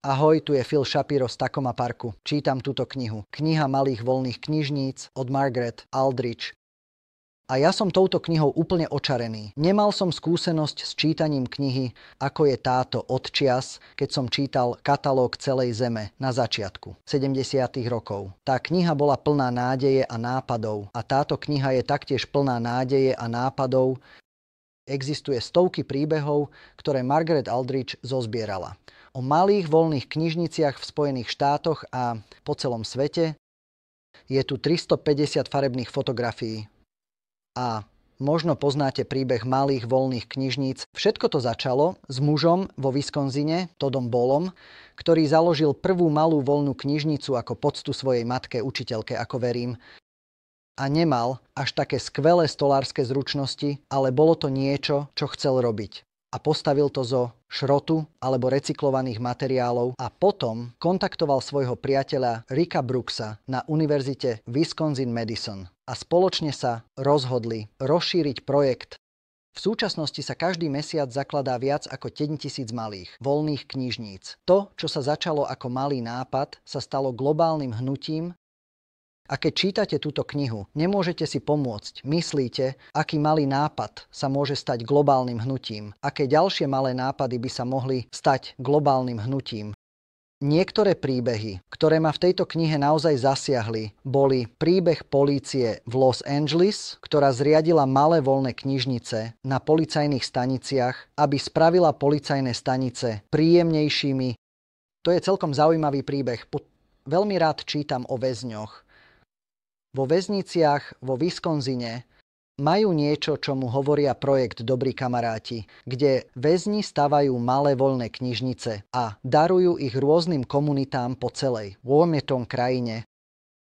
Ahoj, tu je Phil Shapiro z Takoma Parku. Čítam túto knihu. Kniha malých voľných knižníc od Margaret Aldrich. A ja som touto knihou úplne očarený. Nemal som skúsenosť s čítaním knihy, ako je táto odčias, keď som čítal katalóg celej zeme na začiatku 70. rokov. Tá kniha bola plná nádeje a nápadov a táto kniha je taktiež plná nádeje a nápadov, existuje stovky príbehov, ktoré Margaret Aldrich zozbierala. O malých voľných knižniciach v Spojených štátoch a po celom svete je tu 350 farebných fotografií. A možno poznáte príbeh malých voľných knižníc. Všetko to začalo s mužom vo Viskonzine, Todom Bolom, ktorý založil prvú malú voľnú knižnicu ako poctu svojej matke, učiteľke, ako verím a nemal až také skvelé stolárske zručnosti, ale bolo to niečo, čo chcel robiť a postavil to zo šrotu alebo recyklovaných materiálov a potom kontaktoval svojho priateľa Rika Brooksa na univerzite Wisconsin-Madison a spoločne sa rozhodli rozšíriť projekt v súčasnosti sa každý mesiac zakladá viac ako 10 tisíc malých, voľných knižníc. To, čo sa začalo ako malý nápad, sa stalo globálnym hnutím a keď čítate túto knihu, nemôžete si pomôcť. Myslíte, aký malý nápad sa môže stať globálnym hnutím, aké ďalšie malé nápady by sa mohli stať globálnym hnutím. Niektoré príbehy, ktoré ma v tejto knihe naozaj zasiahli, boli príbeh polície v Los Angeles, ktorá zriadila malé voľné knižnice na policajných staniciach, aby spravila policajné stanice príjemnejšími. To je celkom zaujímavý príbeh. Veľmi rád čítam o väzňoch, vo väzniciach vo Viskonzine majú niečo, čo mu hovoria projekt Dobrí kamaráti, kde väzni stavajú malé voľné knižnice a darujú ich rôznym komunitám po celej Warmeton krajine.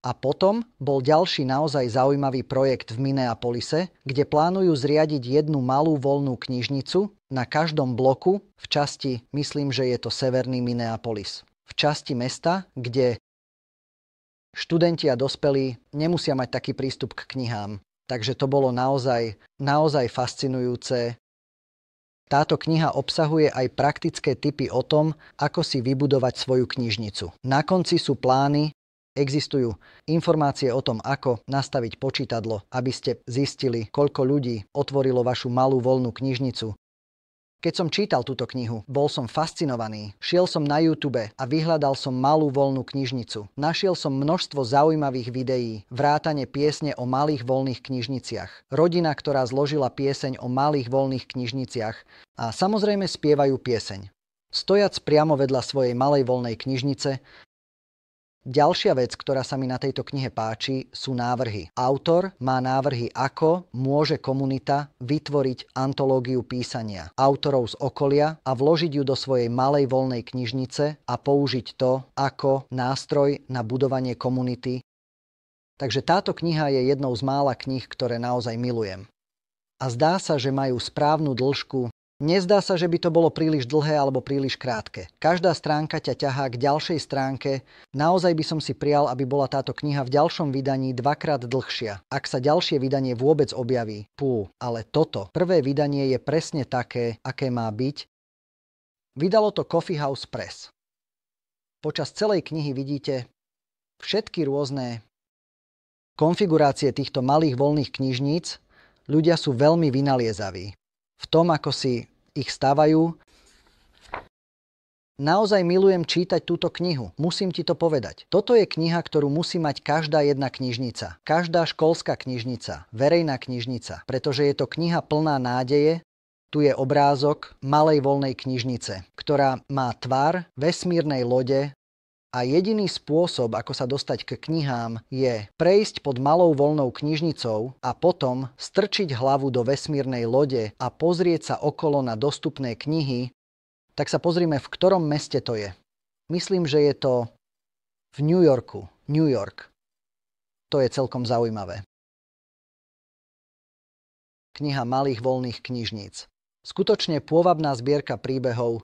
A potom bol ďalší naozaj zaujímavý projekt v Minneapolise, kde plánujú zriadiť jednu malú voľnú knižnicu na každom bloku v časti, myslím, že je to severný Minneapolis v časti mesta, kde študenti a dospelí nemusia mať taký prístup k knihám. Takže to bolo naozaj, naozaj fascinujúce. Táto kniha obsahuje aj praktické typy o tom, ako si vybudovať svoju knižnicu. Na konci sú plány, existujú informácie o tom, ako nastaviť počítadlo, aby ste zistili, koľko ľudí otvorilo vašu malú voľnú knižnicu, keď som čítal túto knihu, bol som fascinovaný. Šiel som na YouTube a vyhľadal som malú voľnú knižnicu. Našiel som množstvo zaujímavých videí, vrátane piesne o malých voľných knižniciach. Rodina, ktorá zložila pieseň o malých voľných knižniciach a samozrejme spievajú pieseň. Stojac priamo vedľa svojej malej voľnej knižnice, Ďalšia vec, ktorá sa mi na tejto knihe páči, sú návrhy. Autor má návrhy, ako môže komunita vytvoriť antológiu písania autorov z okolia a vložiť ju do svojej malej voľnej knižnice a použiť to ako nástroj na budovanie komunity. Takže táto kniha je jednou z mála kníh, ktoré naozaj milujem. A zdá sa, že majú správnu dĺžku Nezdá sa, že by to bolo príliš dlhé alebo príliš krátke. Každá stránka ťa ťahá k ďalšej stránke. Naozaj by som si prial, aby bola táto kniha v ďalšom vydaní dvakrát dlhšia, ak sa ďalšie vydanie vôbec objaví. Pú, ale toto, prvé vydanie je presne také, aké má byť. Vydalo to Coffee House Press. Počas celej knihy vidíte všetky rôzne konfigurácie týchto malých voľných knižníc. Ľudia sú veľmi vynaliezaví tom, ako si ich stávajú. Naozaj milujem čítať túto knihu. Musím ti to povedať. Toto je kniha, ktorú musí mať každá jedna knižnica. Každá školská knižnica. Verejná knižnica. Pretože je to kniha plná nádeje. Tu je obrázok malej voľnej knižnice, ktorá má tvar vesmírnej lode a jediný spôsob, ako sa dostať k knihám, je prejsť pod malou voľnou knižnicou a potom strčiť hlavu do vesmírnej lode a pozrieť sa okolo na dostupné knihy, tak sa pozrime, v ktorom meste to je. Myslím, že je to v New Yorku. New York. To je celkom zaujímavé. Kniha malých voľných knižníc. Skutočne pôvabná zbierka príbehov,